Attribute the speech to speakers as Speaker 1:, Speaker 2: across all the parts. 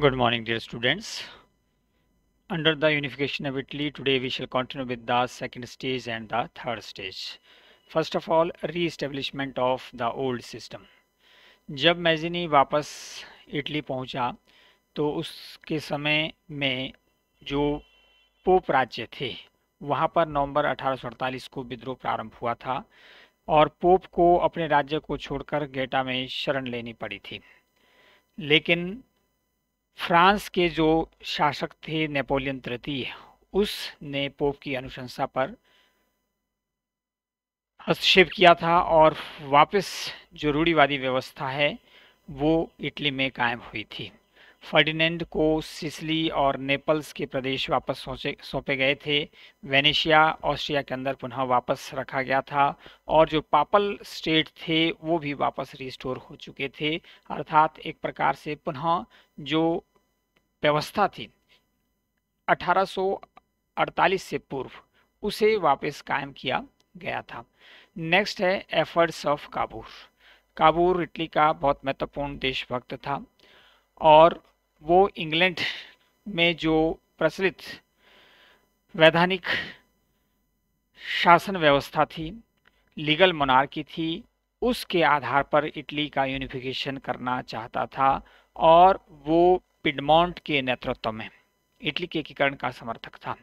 Speaker 1: Good morning dear students. Under the unification of Italy today we shall continue with the second stage and the third stage. First of all re-establishment of the old system. जब Mazzini वापस Italy पहुंचा तो उसके समय में जो pope राज्य थे वहां पर नवंबर 1848 को विद्रोह प्रारंभ हुआ था और पोप को अपने राज्य को छोड़कर गेटा में शरण लेनी पड़ी थी लेकिन फ्रांस के जो शासक थे नेपोलियन तृतीय उसने पोप की अनुशंसा पर हस्तक्षेप किया था और वापस जो रूढ़ीवादी व्यवस्था है वो इटली में कायम हुई थी फर्डिनेंड को सिसली और नेपल्स के प्रदेश वापस सौंपे गए थे वेनेशिया ऑस्ट्रिया के अंदर पुनः वापस रखा गया था और जो पापल स्टेट थे वो भी वापस रिस्टोर हो चुके थे अर्थात एक प्रकार से पुनः जो व्यवस्था थी 1848 से पूर्व उसे वापस कायम किया गया था नेक्स्ट है efforts of Cavour Cavour Italy का बहुत महत्वपूर्ण देशभक्त था और वो इंग्लैंड में जो प्रचलित वैधानिक शासन व्यवस्था थी लीगल मोनार्की थी उसके आधार पर इटली का यूनिफिकेशन करना चाहता था और वो पिडमोंट के नेतृत्व में इटली के एकीकरण का समर्थक था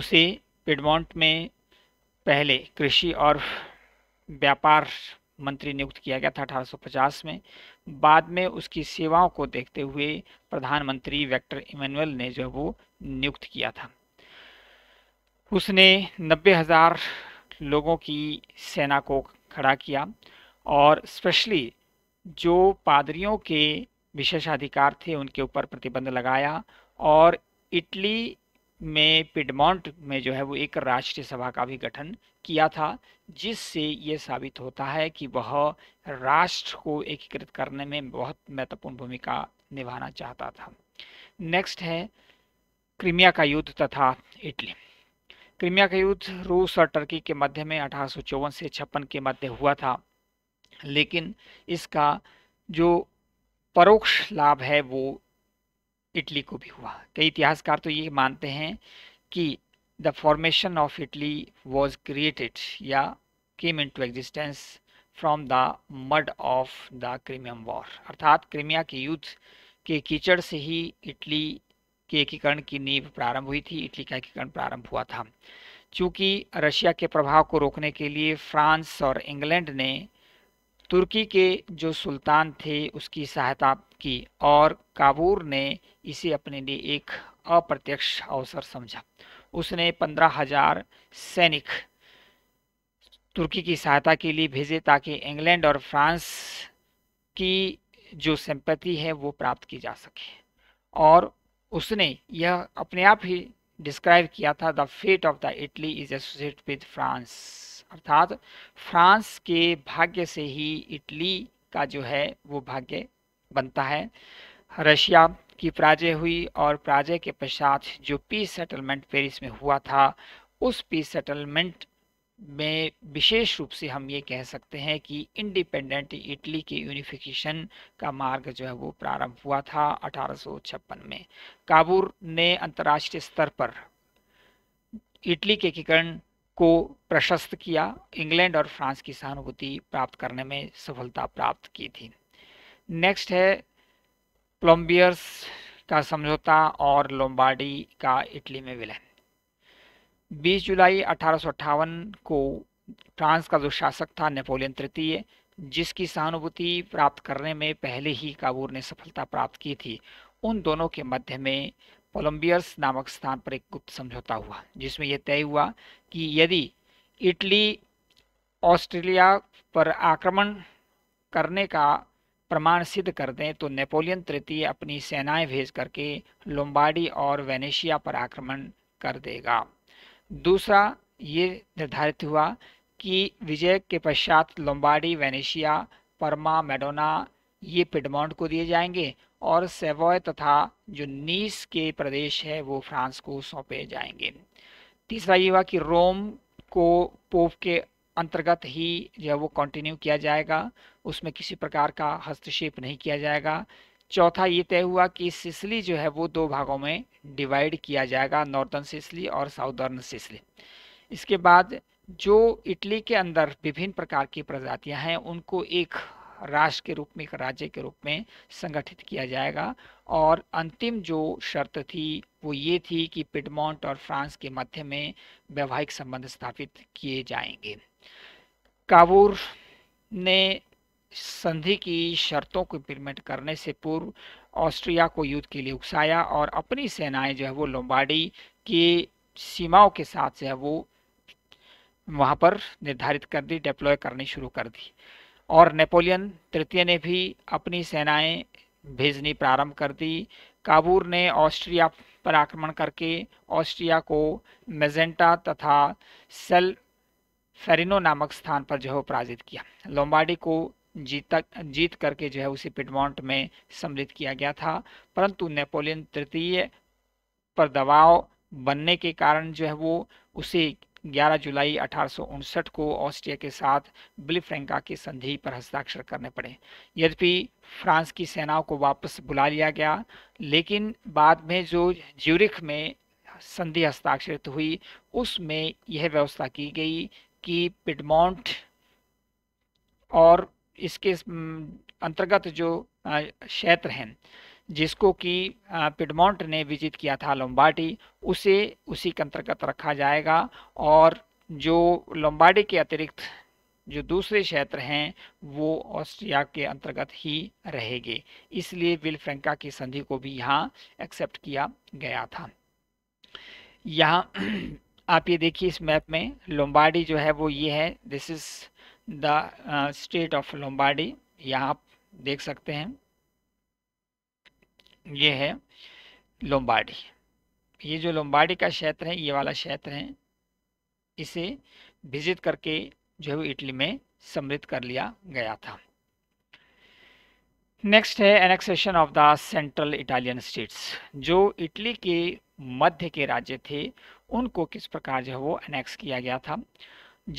Speaker 1: उसे पिडमोंट में पहले कृषि और व्यापार मंत्री नियुक्त किया गया था 1850 में बाद में उसकी सेवाओं को देखते हुए प्रधानमंत्री वेक्टर इमेनुअल ने जो वो नियुक्त किया था उसने नब्बे हज़ार लोगों की सेना को खड़ा किया और स्पेशली जो पादरियों के विशेषाधिकार थे उनके ऊपर प्रतिबंध लगाया और इटली में पिडमोंट में जो है वो एक राष्ट्रीय सभा का भी गठन किया था जिससे ये साबित होता है कि वह राष्ट्र को एकीकृत करने में बहुत महत्वपूर्ण भूमिका निभाना चाहता था नेक्स्ट है क्रीमिया का युद्ध तथा इटली क्रीमिया का युद्ध रूस और टर्की के मध्य में अठारह से छप्पन के मध्य हुआ था लेकिन इसका जो परोक्ष लाभ है वो इटली को भी हुआ कई इतिहासकार तो ये मानते हैं कि the formation of Italy was created या into existence from the mud of the Crimean war अर्थात क्रीमिया के युद्ध के कीचड़ से ही इटली के एकीकरण की नींव प्रारंभ हुई थी इटली का एकीकरण प्रारंभ हुआ था चूंकि रशिया के प्रभाव को रोकने के लिए फ्रांस और इंग्लैंड ने तुर्की के जो सुल्तान थे उसकी सहायता की और काबूर ने इसे अपने लिए एक अप्रत्यक्ष अवसर समझा उसने पंद्रह हजार सैनिक तुर्की की सहायता के लिए भेजे ताकि इंग्लैंड और फ्रांस की जो संपत्ति है वो प्राप्त की जा सके और उसने यह अपने आप ही डिस्क्राइब किया था the fate of the Italy is associate with France अर्थात फ्रांस के भाग्य से ही इटली का जो है वो भाग्य बनता है रशिया की पराजय हुई और पराजय के पश्चात जो पीस सेटलमेंट पेरिस में हुआ था उस पीस सेटलमेंट में विशेष रूप से हम ये कह सकते हैं कि इंडिपेंडेंट इटली के यूनिफिकेशन का मार्ग जो है वो प्रारंभ हुआ था अठारह में काबूर ने अंतर्राष्ट्रीय स्तर पर इटली के एकीकरण को प्रशस्त किया इंग्लैंड और फ्रांस की सहानुभूति प्राप्त करने में सफलता प्राप्त की थी नेक्स्ट है कोलम्बियर्स का समझौता और लोम्बाडी का इटली में विलय 20 जुलाई अठारह को फ्रांस का जो शासक था नेपोलियन तृतीय जिसकी सहानुभूति प्राप्त करने में पहले ही काबूर ने सफलता प्राप्त की थी उन दोनों के मध्य में कोलम्बियर्स नामक स्थान पर एक गुप्त समझौता हुआ जिसमें यह तय हुआ कि यदि इटली ऑस्ट्रेलिया पर आक्रमण करने का प्रमाण सिद्ध कर दें तो नेपोलियन तृतीय अपनी सेनाएं भेज करके लोम्बाडी और वेनेशिया पर आक्रमण कर देगा दूसरा ये निर्धारित हुआ कि विजय के पश्चात लोम्बाडी वेनेशिया परमा मेडोना ये पिडमोंड को दिए जाएंगे और सेवॉय तथा जो नीस के प्रदेश है वो फ्रांस को सौंपे जाएंगे तीसरा ये हुआ कि रोम को पोप के अंतर्गत ही जो है वो कंटिन्यू किया जाएगा उसमें किसी प्रकार का हस्तक्षेप नहीं किया जाएगा चौथा ये तय हुआ कि सिसली जो है वो दो भागों में डिवाइड किया जाएगा नॉर्दर्न सिसली और साउदर्न सिसली इसके बाद जो इटली के अंदर विभिन्न प्रकार की प्रजातियां हैं उनको एक राष्ट्र के रूप में एक राज्य के रूप में संगठित किया जाएगा और अंतिम जो शर्त थी वो ये थी कि पिडमोंट और फ्रांस के मध्य में वैवाहिक संबंध स्थापित किए जाएंगे काबूर ने संधि की शर्तों को इम्प्लीमेंट करने से पूर्व ऑस्ट्रिया को युद्ध के लिए उकसाया और अपनी सेनाएं जो है वो लोम्बाडी की सीमाओं के साथ जो है वो वहाँ पर निर्धारित कर दी डिप्लॉय करनी शुरू कर दी और नेपोलियन तृतीय ने भी अपनी सेनाएं भेजनी प्रारंभ कर दी काबूर ने ऑस्ट्रिया पर आक्रमण करके ऑस्ट्रिया को मेजेंटा तथा सेल फेरिनो नामक स्थान पर जो है पराजित किया लोम्बाडी को जीत जीत करके जो है उसे पिडमोंट में सम्मिलित किया गया था परंतु नेपोलियन तृतीय पर दबाव बनने के कारण जो है वो उसे 11 जुलाई अठारह को ऑस्ट्रिया के साथ बिलिफ्रेंका की संधि पर हस्ताक्षर करने पड़े यद्यपि फ्रांस की सेनाओं को वापस बुला लिया गया लेकिन बाद में जो ज्यूरिख में संधि हस्ताक्षरित हुई उसमें यह व्यवस्था की गई कि पिडमोंट और इसके अंतर्गत जो क्षेत्र हैं जिसको कि पिडमोंट ने विजित किया था लोम्बार्डी उसे उसी के अंतर्गत रखा जाएगा और जो लोम्बार्डी के अतिरिक्त जो दूसरे क्षेत्र हैं वो ऑस्ट्रिया के अंतर्गत ही रहेंगे इसलिए विल फ्रेंका की संधि को भी यहाँ एक्सेप्ट किया गया था यहाँ आप ये देखिए इस मैप में लोम्बाडी जो है वो ये है this is the state of Lombardy यहाँ आप देख सकते हैं ये है लोम्बाडी ये जो लोम्बाडी का क्षेत्र है ये वाला क्षेत्र है इसे विजिट करके जो है वो इटली में सम्मिलित कर लिया गया था नेक्स्ट है annexation of the central Italian states जो इटली के मध्य के राज्य थे उनको किस प्रकार जो है वो अनेक्स किया गया था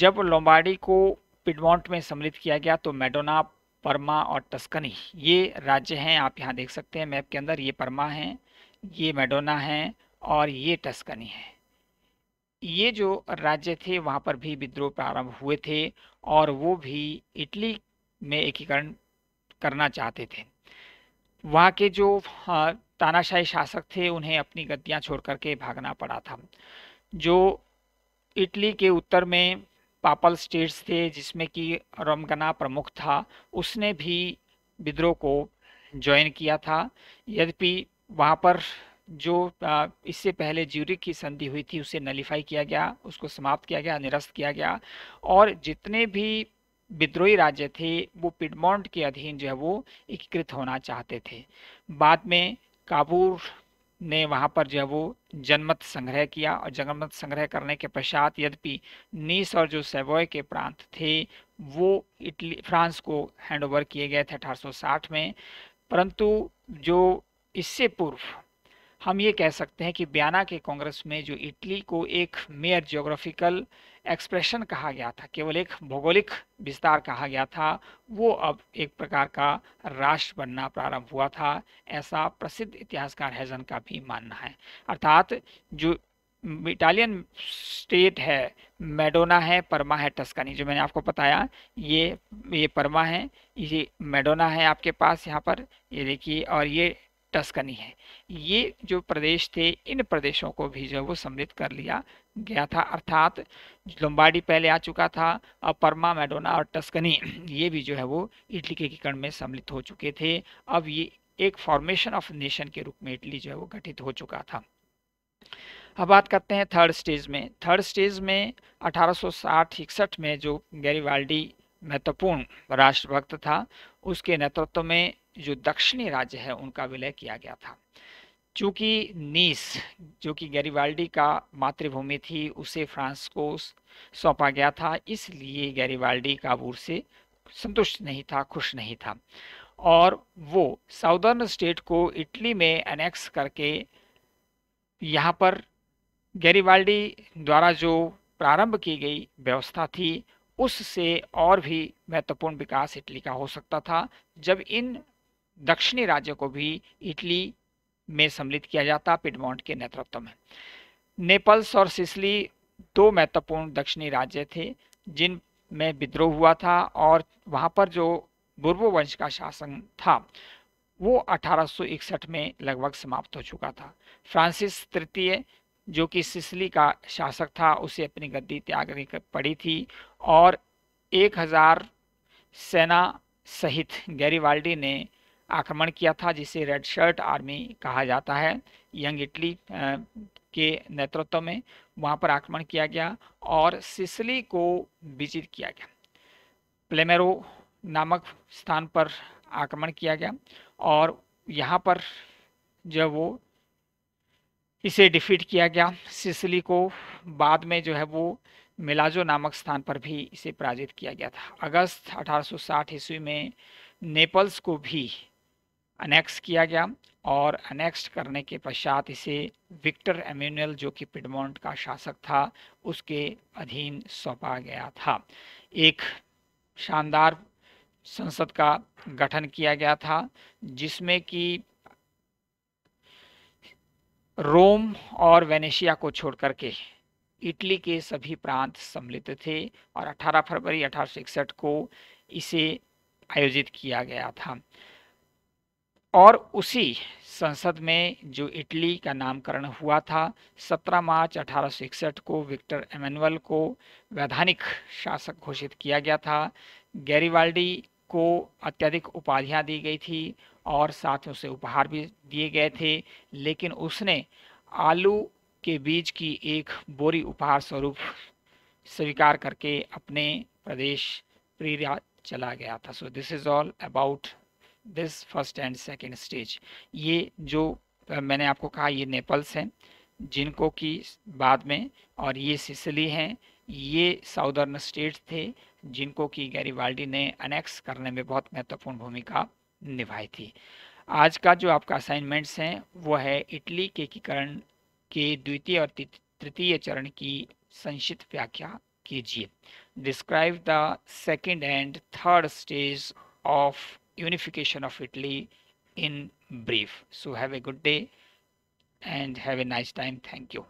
Speaker 1: जब लोम्बाडी को पिडमोंट में सम्मिलित किया गया तो मेडोना परमा और टस्कनी ये राज्य हैं आप यहाँ देख सकते हैं मैप के अंदर ये परमा हैं ये मेडोना हैं और ये टस्कनी है ये जो राज्य थे वहाँ पर भी विद्रोह प्रारंभ हुए थे और वो भी इटली में एकीकरण करना चाहते थे वहाँ के जो हाँ, तानाशाही शासक थे उन्हें अपनी गद्दियाँ छोड़ करके भागना पड़ा था जो इटली के उत्तर में पापल स्टेट्स थे जिसमें कि रमगना प्रमुख था उसने भी विद्रोह को ज्वाइन किया था यद्यपि वहाँ पर जो इससे पहले ज्यूरिक की संधि हुई थी उसे नलीफाई किया गया उसको समाप्त किया गया निरस्त किया गया और जितने भी विद्रोही राज्य थे वो पिडमोंट के अधीन जो है वो एकीकृत होना चाहते थे बाद में काबूर ने वहाँ पर जो है वो जनमत संग्रह किया और जनमत संग्रह करने के पश्चात यद्यपि नीस और जो सेवोय के प्रांत थे वो इटली फ्रांस को हैंडओवर किए गए थे 1860 में परंतु जो इससे पूर्व हम ये कह सकते हैं कि बयाना के कांग्रेस में जो इटली को एक मेयर जियोग्राफिकल एक्सप्रेशन कहा गया था केवल एक भौगोलिक विस्तार कहा गया था वो अब एक प्रकार का राष्ट्र बनना प्रारंभ हुआ था ऐसा प्रसिद्ध इतिहासकार हैजन का भी मानना है अर्थात जो इटालियन स्टेट है मेडोना है परमा है टस्कानी जो मैंने आपको बताया ये ये परमा है ये मेडोना है आपके पास यहाँ पर ये देखिए और ये टस्कनी है ये जो प्रदेश थे इन प्रदेशों को भी जो है वो सम्मिलित कर लिया गया था अर्थात लोम्बाडी पहले आ चुका था अब परमा मेडोना और टस्कनी ये भी जो है वो इटली के कण में सम्मिलित हो चुके थे अब ये एक फॉर्मेशन ऑफ नेशन के रूप में इटली जो है वो गठित हो चुका था अब बात करते हैं थर्ड स्टेज में थर्ड स्टेज में अठारह में जो गैरीवाल्डी महत्वपूर्ण राष्ट्रभक्त था उसके नेतृत्व में जो दक्षिणी राज्य है उनका विलय किया गया था चूंकि नीस जो कि गैरीवाल्डी का मातृभूमि थी उसे फ्रांस को सौंपा गया था इसलिए गैरीवाल्डी काबूर से संतुष्ट नहीं था खुश नहीं था और वो साउदर्न स्टेट को इटली में एनेक्स करके यहाँ पर गैरीवाल्डी द्वारा जो प्रारंभ की गई व्यवस्था थी उससे और भी महत्वपूर्ण विकास इटली का हो सकता था जब इन दक्षिणी राज्य को भी इटली में सम्मिलित किया जाता पिडमोंट के नेतृत्व में नेपल्स और सिसली दो महत्वपूर्ण दक्षिणी राज्य थे जिन में विद्रोह हुआ था और वहाँ पर जो बुर्बो वंश का शासन था वो 1861 में लगभग समाप्त हो चुका था फ्रांसिस तृतीय जो कि सिसली का शासक था उसे अपनी गद्दी त्यागनी पड़ी थी और 1000 सेना सहित गैरीवाल्डी ने आक्रमण किया था जिसे रेड शर्ट आर्मी कहा जाता है यंग इटली के नेतृत्व में वहाँ पर आक्रमण किया गया और सिसली को विजित किया गया प्लेमेरो नामक स्थान पर आक्रमण किया गया और यहाँ पर जो वो इसे डिफीट किया गया सिसली को बाद में जो है वो मिलाजो नामक स्थान पर भी इसे पराजित किया गया था अगस्त 1860 ईस्वी में नेपल्स को भी अनेक्स किया गया और अनेक्स्ट करने के पश्चात इसे विक्टर एम्यूनल जो कि पिडमोंट का शासक था उसके अधीन सौंपा गया था एक शानदार संसद का गठन किया गया था जिसमें कि रोम और वेनेशिया को छोड़कर के इटली के सभी प्रांत सम्मिलित थे और 18 फरवरी अठारह को इसे आयोजित किया गया था और उसी संसद में जो इटली का नामकरण हुआ था 17 मार्च अठारह को विक्टर एमेनुअल को वैधानिक शासक घोषित किया गया था गैरीवाल्डी को अत्यधिक उपाधियां दी गई थी और साथ में उसे उपहार भी दिए गए थे लेकिन उसने आलू के बीज की एक बोरी उपहार स्वरूप स्वीकार करके अपने प्रदेश प्रिया चला गया था so this is all about this first and second stage ये जो मैंने आपको कहा ये नेपल्स हैं जिनको कि बाद में और ये सिसली हैं ये साउदर्न स्टेट थे जिनको कि गैरीवाल्डी ने अनेक्स करने में बहुत महत्वपूर्ण भूमिका निभाई थी आज का जो आपका असाइनमेंट्स हैं वो है इटली के एकीकरण के द्वितीय और तृतीय चरण की संक्षिप्त व्याख्या कीजिए describe the second and third stage of unification of Italy in brief. So have a good day and have a nice time. Thank you.